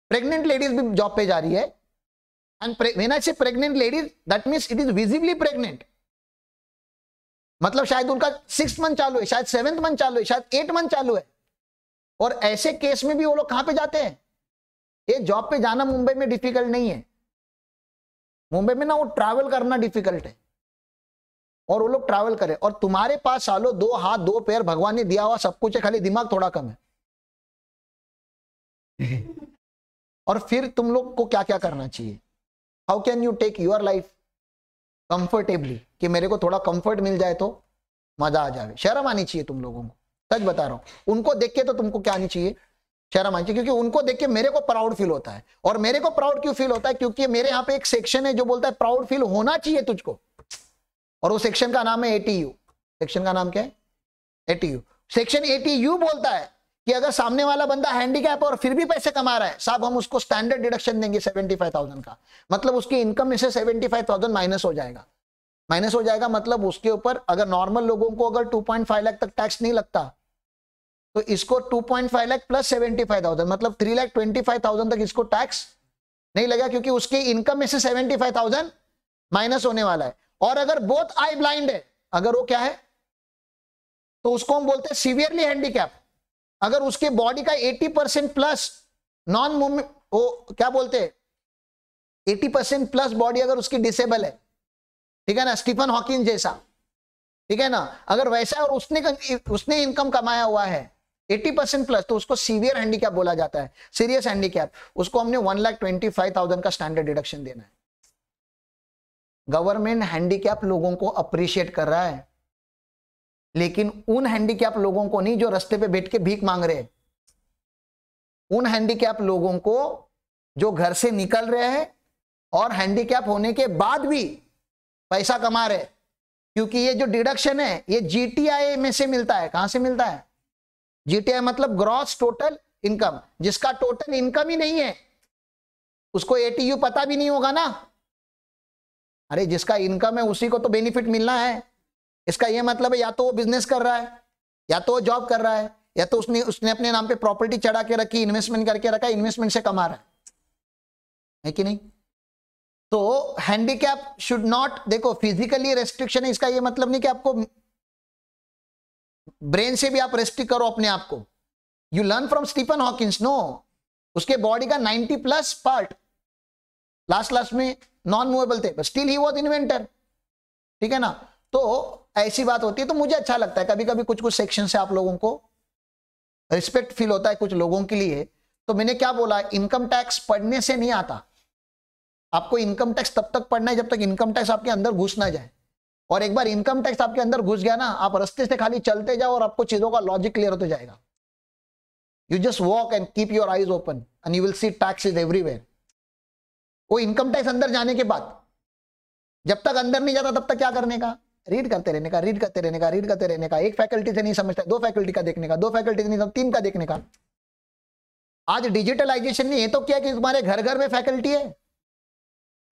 प्रेग्नेंट लेडीज भी जॉब पे जा रही है एंड से pregnant ladies that means it is visibly pregnant मतलब शायद उनका सिक्स मंथ चालू है शायद सेवेंथ मंथ चालू है शायद एट मंथ चालू है और ऐसे केस में भी वो लोग कहां पे जाते हैं ये जॉब पे जाना मुंबई में डिफिकल्ट नहीं है मुंबई में ना वो ट्रैवल करना डिफिकल्ट है और वो लोग ट्रैवल करें और तुम्हारे पास सालों दो हाथ दो पैर भगवान ने दिया हुआ सब कुछ है खाली दिमाग थोड़ा कम है <laughs> और फिर तुम लोग को क्या क्या करना चाहिए how can you take your life comfortably कि मेरे को थोड़ा कंफर्ट मिल जाए तो मजा आ जाए शर्म आनी चाहिए तुम लोगों को सच बता रहा हूं उनको देख के तो तुमको क्या आनी चाहिए शर्म आनी चाहिए क्योंकि उनको देख के मेरे को प्राउड फील होता है और मेरे को प्राउड क्यों फील होता है क्योंकि मेरे यहाँ पे एक सेक्शन है जो बोलता है प्राउड फील होना चाहिए तुझको और वो सेक्शन का नाम है एटीयू सेक्शन का नाम क्या है एटीयू सेक्शन एटीयू बोलता है कि अगर सामने वाला बंदा हैंडीकैप और फिर भी पैसे कमा रहा है साहब हम उसको स्टैंडर्ड डिडक्शन देंगे सेवेंटी फाइव थाउजेंड का मतलब उसकी इनकम में से सेवेंटी फाइव थाउजेंड माइनस हो जाएगा माइनस हो जाएगा मतलब उसके ऊपर अगर नॉर्मल लोगों को अगर टू पॉइंट फाइव लाख तक टैक्स नहीं लगता तो इसको two point five lakh plus seventy five thousand मतलब three lakh twenty five thousand तक इसको टैक्स नहीं लगा क्योंकि उसकी इनकम में से सेवेंटी फाइव थाउजेंड माइनस होने वाला है और अगर बोथ आई ब्लाइंड है अगर वो क्या है तो उसको हम बोलते हैं सीवियरली हैंडीकैप अगर उसके बॉडी का 80 परसेंट प्लस नॉन मूवमेंट वो क्या बोलते हैं 80 परसेंट प्लस बॉडी अगर उसकी डिसेबल है ठीक है ना स्टीफन हॉकिंग जैसा ठीक है ना अगर वैसा और उसने उसने इनकम कमाया हुआ है 80 परसेंट प्लस तो उसको सीवियर हैंडीकैप बोला जाता है सीरियस हैंडीकैप उसको हमने one lakh twenty five thousand का स्टैंडर्ड डिडक्शन देना है गवर्नमेंट हैंडीकैप लोगों को अप्रिशिएट कर रहा है लेकिन उन हैंडीकैप लोगों को नहीं जो रस्ते पे बैठ के भीख मांग रहे हैं उन हैंडीकैप लोगों को जो घर से निकल रहे हैं और हैंडीकैप होने के बाद भी पैसा कमा रहे क्योंकि ये जो डिडक्शन है ये जीटीआई में से मिलता है कहां से मिलता है जीटीआई मतलब ग्रॉस टोटल इनकम जिसका टोटल इनकम ही नहीं है उसको एटीयू पता भी नहीं होगा ना अरे जिसका इनकम है उसी को तो बेनिफिट मिलना है इसका यह मतलब है या तो वो बिजनेस कर रहा है या तो वो जॉब कर रहा है या तो उसने उसने अपने नाम पे प्रॉपर्टी चढ़ा के रखी इन्वेस्टमेंट करके रखा इन्वेस्टमेंट से कमा रहा है है कि नहीं तो हैंडीकैप शुड नॉट देखो फिजिकली रेस्ट्रिक्शन है इसका ये मतलब नहीं कि आपको ब्रेन से भी आप रेस्ट्रिक्ट करो अपने आप को you learn from Stephen Hawkins no उसके बॉडी का ninety plus part last last में नॉन मूवेबल थे स्टिल ही वॉज इन्वेंटर ठीक है ना तो ऐसी बात होती है तो मुझे अच्छा लगता है कभी कभी कुछ कुछ सेक्शन से आप लोगों को रिस्पेक्ट फील होता है कुछ लोगों के लिए तो मैंने क्या बोला इनकम टैक्स पढ़ने से नहीं आता आपको इनकम टैक्स तब तक पढ़ना है जब तक इनकम टैक्स आपके अंदर घुस ना जाए और एक बार इनकम टैक्स आपके अंदर घुस गया ना आप रस्ते से खाली चलते जाओ और आपको चीजों का लॉजिक क्लियर होते जाएगा you just walk and keep your eyes open and you will see tax is everywhere वो इनकम टैक्स अंदर जाने के बाद जब तक अंदर नहीं जाता तब तक क्या करने का रीड करते रहने का रीड करते रहने का रीड करते रहने का एक फैकल्टी से नहीं समझता दो फैकल्टी का देखने का दो फैकल्टी से नहीं तीन का देखने का आज डिजिटलाइजेशन नहीं है तो क्या कि तुम्हारे घर घर में फैकल्टी है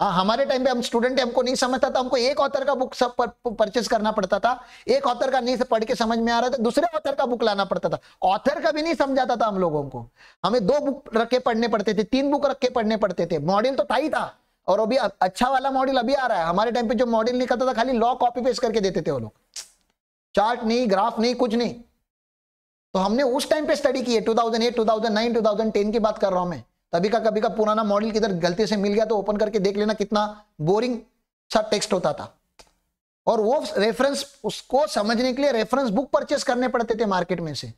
हाँ हमारे टाइम पे हम स्टूडेंट हमको नहीं समझता था हमको एक ऑथर का बुक सब पर, परचेस करना पड़ता था एक ऑथर का नहीं पढ़ के समझ में आ रहा था दूसरे ऑथर का बुक लाना पड़ता था ऑथर का भी नहीं समझाता था हम लोगों को हमें दो बुक रख के पढ़ने पड़ते थे तीन बुक रख के पढ़ने पड़ते थे मॉडल तो था ही था और अभी अच्छा वाला मॉडल अभी आ रहा है हमारे टाइम पे जो मॉडल निकलता था खाली लॉ कॉपी पेस्ट करके देते थे वो लोग चार्ट नहीं ग्राफ नहीं कुछ नहीं तो हमने उस टाइम पे स्टडी की है टू थाउजेंड की बात कर रहा हूं मैं तभी का कभी का पुराना मॉडल किधर गलती से मिल गया तो ओपन करके देख लेना कितना बोरिंग सा टेक्स्ट होता था और वो रेफरेंस उसको समझने के लिए रेफरेंस बुक परचेस करने पड़ते थे मार्केट में से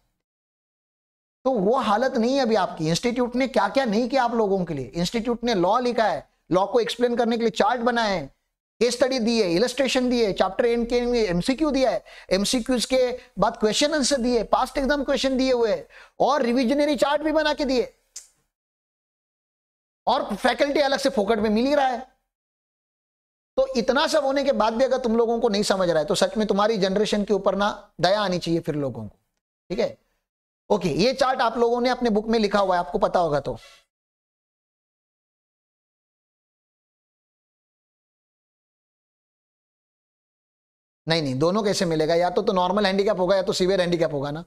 तो वो हालत नहीं है अभी आपकी इंस्टीट्यूट ने क्या क्या नहीं किया आप लोगों के लिए इंस्टीट्यूट ने लॉ लिखा है लॉ को एक्सप्लेन करने के लिए चार्ट बनाए हैं केस स्टडी दी है इलस्ट्रेशन दिए चैप्टर एंड के लिए एमसीक्यू दिया है एमसीक्यूज के बाद क्वेश्चन आंसर दिए पास्ट एग्जाम क्वेश्चन दिए हुए और रिविजनरी चार्ट भी बना के दिए और फैकल्टी अलग से फोकट में मिल ही रहा है तो इतना सब होने के बाद भी अगर तुम लोगों को नहीं समझ रहा है तो सच में तुम्हारी जनरेशन के ऊपर ना दया आनी चाहिए फिर लोगों को ठीक है ओके ये चार्ट आप लोगों ने अपने बुक में लिखा हुआ है आपको पता होगा तो नहीं नहीं दोनों कैसे मिलेगा या तो तो नॉर्मल हैंडीकैप होगा या तो सीवियर हैंडीकैप होगा ना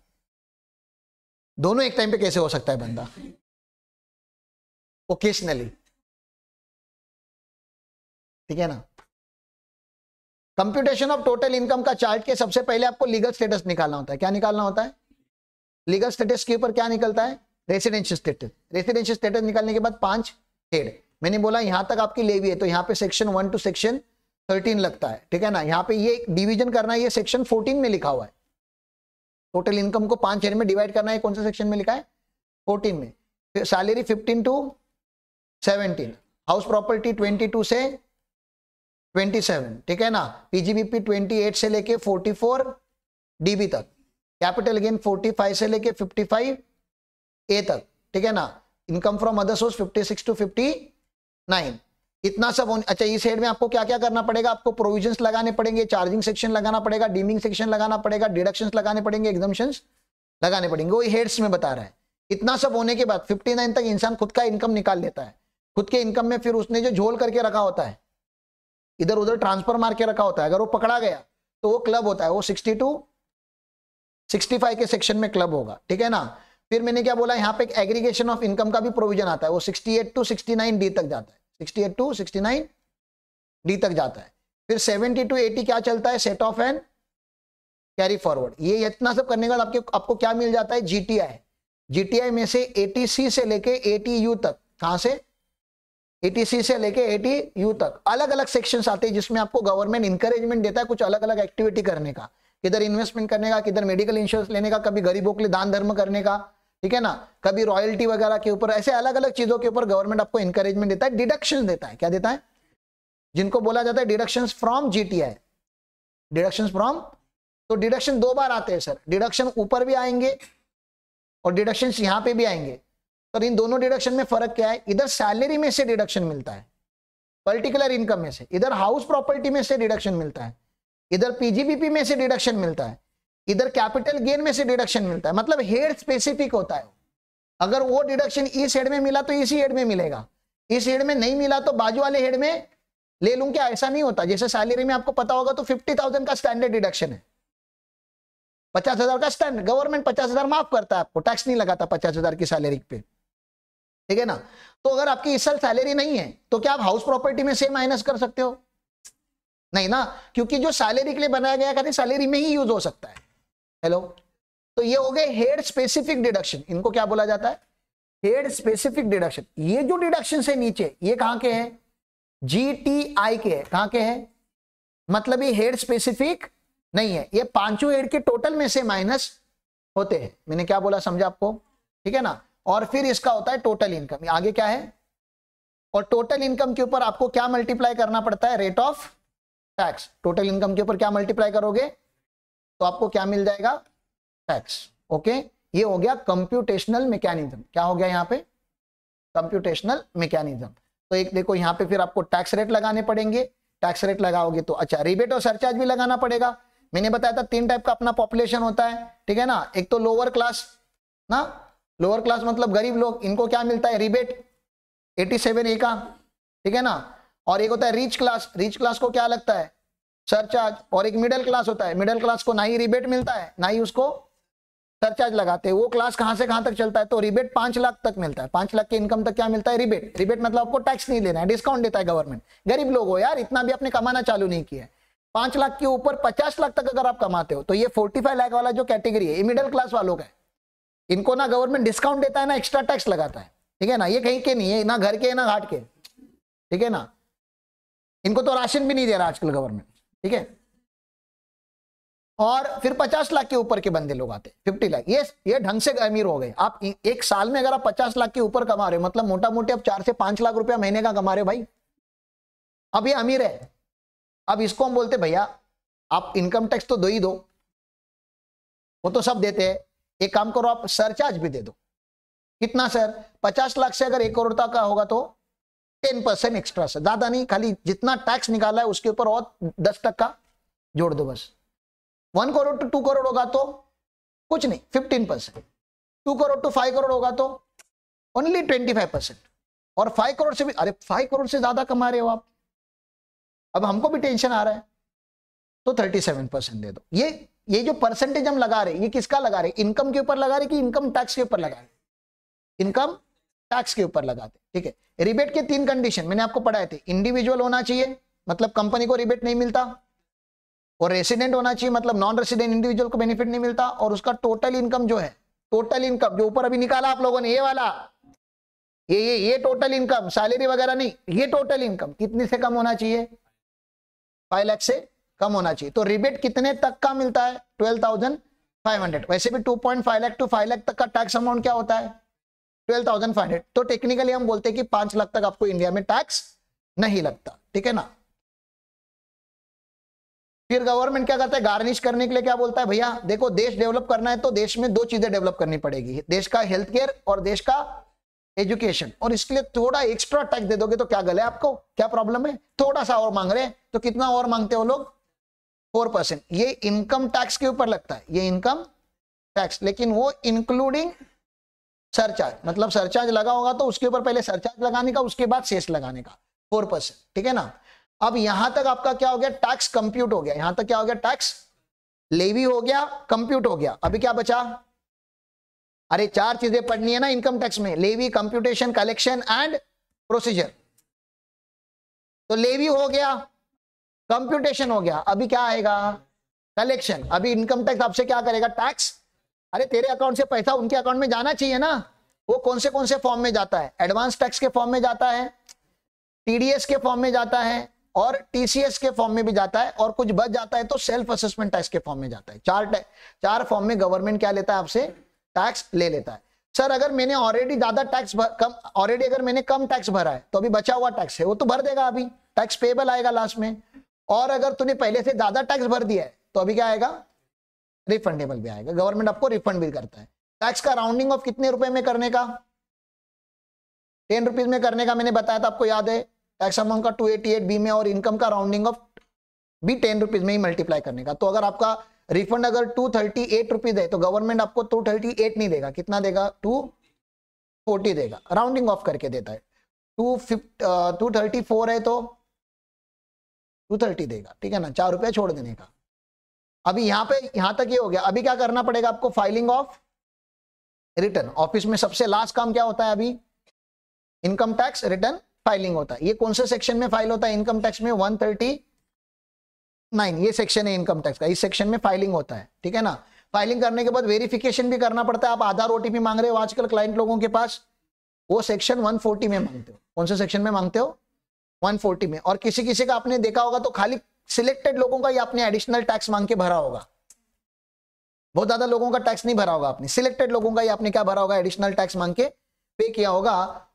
दोनों एक टाइम पे कैसे हो सकता है बंदा ओकेशनली ठीक है ना कंप्यूटेशन ऑफ टोटल इनकम का चार्ट के सबसे पहले आपको लीगल स्टेटस निकालना होता है क्या निकालना होता है लीगल स्टेटस के ऊपर क्या निकलता है रेसिडेंशियल स्टेटस रेसिडेंशियल स्टेटस निकालने के बाद पांच हेड मैंने बोला यहां तक आपकी लेवी है तो यहाँ पे section one to section thirteen लगता है ठीक है ना यहाँ पे ये डिवीजन करना है ये सेक्शन फोर्टीन में लिखा हुआ है टोटल इनकम को पांच हेड में डिवाइड करना है कौन से सेक्शन में लिखा है फोर्टीन में salary fifteen to seventeen house property twenty two से ट्वेंटी सेवन ठीक है ना पीजीबीपी ट्वेंटी एट से लेके फोर्टी फोर डीबी तक कैपिटल गेन फोर्टी फाइव से लेके फिफ्टी फाइव ए तक ठीक है ना income from other source fifty six to fifty nine इतना सब अच्छा इस हेड में आपको क्या क्या करना पड़ेगा आपको प्रोविजन लगाने पड़ेंगे चार्जिंग सेक्शन लगाना पड़ेगा डीमिंग सेक्शन लगाना पड़ेगा डिडक्शन लगाने पड़ेंगे एग्जामेशन लगाने पड़ेंगे वही हेड्स में बता रहा है इतना सब होने के बाद 59 तक इंसान खुद का इनकम निकाल लेता है खुद के इनकम में फिर उसने जो झोल करके रखा होता है इधर उधर ट्रांसफर मार के रखा होता है अगर वो पकड़ा गया तो वो क्लब होता है वो सिक्सटी टू सिक्सटी फाइव के सेक्शन में क्लब होगा ठीक है ना फिर मैंने क्या बोला यहाँ पे एक एग्रीगेशन ऑफ इनकम का भी प्रोविजन आता है वो 68 टू 69 डी तक जाता है 68 टू 69 डी तक जाता है फिर 70 टू 80 क्या चलता है set off and carry forward ये इतना सब करने के बाद आपके आपको क्या मिल जाता है जीटीआई जीटीआई में से एटीसी से लेके एटीयू तक कहां से एटीसी से लेके एटी यू तक अलग अलग सेक्शन आते हैं जिसमें आपको गवर्नमेंट इंकरेजमेंट देता है कुछ अलग अलग एक्टिविटी करने का किधर इन्वेस्टमेंट करने का किधर मेडिकल इंश्योरेंस लेने का कभी गरीबों के लिए दान धर्म करने का ठीक है ना कभी रॉयल्टी वगैरह के ऊपर ऐसे अलग अलग चीजों के ऊपर गवर्नमेंट आपको इंकरेजमेंट देता है डिडक्शन देता है क्या देता है जिनको बोला जाता है deduction from GTI deduction from तो डिडक्शन दो बार आते हैं सर डिडक्शन ऊपर भी आएंगे और डिडक्शन यहां पे भी आएंगे और तो इन दोनों डिडक्शन में फर्क क्या है इधर सैलरी में से डिडक्शन मिलता है पर्टिकुलर इनकम में से इधर हाउस प्रॉपर्टी में से डिडक्शन मिलता है इधर पीजीबीपी में से डिडक्शन मिलता है इधर कैपिटल गेन में से डिडक्शन मिलता है मतलब हेड स्पेसिफिक होता है अगर वो डिडक्शन इस हेड में मिला तो इसी हेड में मिलेगा इस हेड में नहीं मिला तो बाजू वाले हेड में ले लूं क्या ऐसा नहीं होता जैसे सैलरी में आपको पता होगा तो फिफ्टी थाउजेंड का स्टैंडर्ड डिडक्शन है पचास हजार का स्टैंड गवर्नमेंट पचास हजार माफ करता है आपको टैक्स नहीं लगाता पचास हजार की सैलरी पे ठीक है ना तो अगर आपकी इस साल सैलरी नहीं है तो क्या आप हाउस प्रॉपर्टी में से माइनस कर सकते हो नहीं ना क्योंकि जो सैलरी के लिए बनाया गया कहते सैलरी में ही यूज हो सकता है हेलो तो ये हो गए हेड स्पेसिफिक डिडक्शन इनको क्या बोला जाता है हेड स्पेसिफिक डिडक्शन ये जो डिडक्शन है नीचे ये कहां के हैं आई के है कहां के हैं मतलब ये हेड स्पेसिफिक नहीं है ये पांचों हेड के टोटल में से माइनस होते हैं मैंने क्या बोला समझा आपको ठीक है ना और फिर इसका होता है टोटल इनकम आगे क्या है और टोटल इनकम के ऊपर आपको क्या मल्टीप्लाई करना पड़ता है rate of tax total income के ऊपर क्या मल्टीप्लाई करोगे तो आपको क्या मिल जाएगा टैक्स ओके ये हो गया कंप्यूटेशनल मैकेनिज्म क्या हो गया यहाँ पे कंप्यूटेशनल मैकेनिज्म तो एक देखो यहाँ पे फिर आपको टैक्स रेट लगाने पड़ेंगे टैक्स रेट लगाओगे तो अच्छा रिबेट और सरचार्ज भी लगाना पड़ेगा मैंने बताया था तीन टाइप का अपना पॉपुलेशन होता है ठीक है ना एक तो लोअर क्लास ना लोअर क्लास मतलब गरीब लोग इनको क्या मिलता है रिबेट एटी सेवन ए का ठीक है ना और एक होता है रिच क्लास रिच क्लास को क्या लगता है सरचार्ज और एक मिडिल क्लास होता है मिडिल क्लास को ना ही रिबेट मिलता है ना ही उसको सरचार्ज लगाते हैं वो क्लास कहां से कहां तक चलता है तो रिबेट पांच लाख तक मिलता है पांच लाख के इनकम तक क्या मिलता है रिबेट रिबेट मतलब आपको टैक्स नहीं देना है डिस्काउंट देता है गवर्नमेंट गरीब लोग हो यार इतना भी आपने कमाना चालू नहीं किया है पांच लाख के ऊपर पचास लाख तक अगर आप कमाते हो तो ये फोर्टी फाइव लाख वाला जो कैटेगरी है ये मिडिल क्लास वालों का है इनको ना गवर्नमेंट डिस्काउंट देता है ना एक्स्ट्रा टैक्स लगाता है ठीक है ना ये कहीं के नहीं है ना घर के ना घाट के ठीक है ना इनको तो राशन भी नहीं दे रहा आजकल गवर्नमेंट ठीक है और फिर 50 लाख के ऊपर के बंदे लोग आते 50 लाख ये ये ढंग से अमीर हो गए आप एक साल में अगर आप 50 लाख के ऊपर कमा रहे हो मतलब मोटा मोटे आप चार से पांच लाख रुपया महीने का कमा रहे हो भाई अब ये अमीर है अब इसको हम बोलते भैया आप इनकम टैक्स तो दो ही दो वो तो सब देते हैं एक काम करो आप सरचार्ज भी दे दो कितना सर पचास लाख से अगर एक करोड़ तक का होगा तो टेन परसेंट एक्स्ट्रा सर ज्यादा नहीं खाली जितना टैक्स निकाला है उसके ऊपर और दस टक्का जोड़ दो बस one crore to two crore होगा तो कुछ नहीं fifteen percent two crore to five crore होगा तो ओनली ट्वेंटी फाइव परसेंट और फाइव करोड़ से भी अरे फाइव करोड़ से ज्यादा कमा रहे हो आप अब हमको भी टेंशन आ रहा है तो थर्टी सेवन परसेंट दे दो ये ये जो परसेंटेज हम लगा रहे ये किसका लगा रहे इनकम के ऊपर लगा रहे कि इनकम टैक्स के ऊपर लगा रहे इनकम टैक्स के ऊपर लगाते ठीक है रिबेट के तीन कंडीशन मैंने आपको पढ़ाए थे इंडिविजुअल होना चाहिए मतलब कंपनी को रिबेट नहीं मिलता और रेसिडेंट होना चाहिए मतलब नॉन रेसिडेंट इंडिविजुअल को बेनिफिट नहीं मिलता और उसका टोटल इनकम जो है टोटल इनकम जो ऊपर अभी निकाला आप लोगों ने ये वाला ये ये ये टोटल इनकम सैलरी वगैरह नहीं ये टोटल इनकम कितनी से कम होना चाहिए फाइव लाख से कम होना चाहिए तो रिबेट कितने तक का मिलता है ट्वेल्व थाउजेंड फाइव हंड्रेड वैसे भी two point five lakh to five lakh तक का टैक्स अमाउंट क्या होता है ट्वेल्व थाउजेंड फाइव हंड्रेड तो टेक्निकली हम बोलते हैं कि पांच लाख तक आपको इंडिया में टैक्स नहीं लगता ठीक है ना फिर गवर्नमेंट क्या करता है गार्निश करने के लिए क्या बोलता है भैया देखो देश डेवलप करना है तो देश में दो चीजें डेवलप करनी पड़ेगी देश का हेल्थ केयर और देश का एजुकेशन और इसके लिए थोड़ा एक्स्ट्रा टैक्स दे दोगे तो क्या गले आपको क्या प्रॉब्लम है थोड़ा सा और मांग रहे हैं तो कितना और मांगते हो लोग फोर परसेंट ये इनकम टैक्स के ऊपर लगता है ये इनकम टैक्स लेकिन वो इंक्लूडिंग सरचार्ज मतलब सरचार्ज लगा होगा तो उसके ऊपर पहले सरचार्ज लगाने का उसके बाद सेस लगाने का फोर परसेंट ठीक है ना अब यहां तक आपका क्या हो गया टैक्स कंप्यूट हो गया यहां तक क्या हो गया टैक्स लेवी हो गया कंप्यूट हो गया अभी क्या बचा अरे चार चीजें पढ़नी है ना इनकम टैक्स में levy computation collection and procedure तो लेवी हो गया कंप्यूटेशन हो गया अभी क्या आएगा कलेक्शन अभी इनकम टैक्स आपसे क्या करेगा टैक्स अरे तेरे अकाउंट से पैसा उनके अकाउंट में जाना चाहिए ना वो कौन से कौन से फॉर्म में जाता है एडवांस टैक्स के फॉर्म में जाता है टीडीएस के फॉर्म में जाता है और टीसीएस के फॉर्म में भी जाता है और कुछ बच जाता है तो सेल्फ असेसमेंट टैक्स के फॉर्म में जाता है चार चार फॉर्म में गवर्नमेंट क्या लेता है आपसे टैक्स ले लेता है सर अगर मैंने ऑलरेडी ज्यादा टैक्स कम ऑलरेडी अगर मैंने कम टैक्स भरा है तो अभी बचा हुआ टैक्स है वो तो भर देगा अभी टैक्स पेबल आएगा लास्ट में और अगर तूने पहले से ज्यादा टैक्स भर दिया है तो अभी क्या आएगा रिफंडेबल भी आएगा गवर्नमेंट आपको रिफंड भी करता है टैक्स का राउंडिंग ऑफ कितने रुपए में करने का टेन रुपीज में करने का मैंने बताया था आपको याद है टैक्स अमाउंट का टू एटी एट बी में और इनकम का राउंडिंग ऑफ भी टेन रुपीज में ही मल्टीप्लाई करने का तो अगर आपका रिफंड अगर टू थर्टी एट रुपीज है तो गवर्नमेंट आपको टू थर्टी एट नहीं देगा कितना देगा टू फोर्टी देगा राउंडिंग ऑफ करके देता है two fifty two thirty four है तो टू थर्टी देगा ठीक है ना चार रुपया छोड़ देने का अभी यहां पे यहां तक ये यह हो गया अभी क्या करना पड़ेगा आपको फाइलिंग ऑफ रिटर्न ऑफिस में सबसे लास्ट काम क्या होता है अभी इनकम टैक्स रिटर्न फाइलिंग होता है ये कौन से सेक्शन में फाइल होता है इनकम टैक्स में वन थर्टी नाइन ये सेक्शन है इनकम टैक्स का इस सेक्शन में फाइलिंग होता है ठीक है ना फाइलिंग करने के बाद वेरिफिकेशन भी करना पड़ता है आप आधार ओटीपी मांग रहे हो आजकल क्लाइंट लोगों के पास वो सेक्शन 140 में मांगते हो कौन से सेक्शन में मांगते हो 140 में और किसी किसी का आपने देखा होगा तो खाली सिलेक्टेड लोगों का ही आपने एडिशनल टैक्स मांग के भरा होगा बहुत ज्यादा लोगों का टैक्स नहीं भरा होगा आपने सिलेक्टेड लोगों का ही आपने क्या भरा होगा एडिशनल टैक्स मांग के पे किया होगा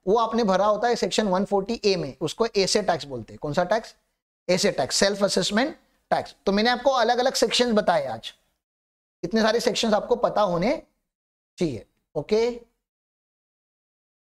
वो आपने भरा होता है सेक्शन वन ए में उसको एसे टैक्स बोलते हैं कौन सा टैक्स एसे टैक्स सेल्फ असेसमेंट टैक्स तो मैंने आपको अलग अलग सेक्शन बताए आज इतने सारे सेक्शन आपको पता होने चाहिए ओके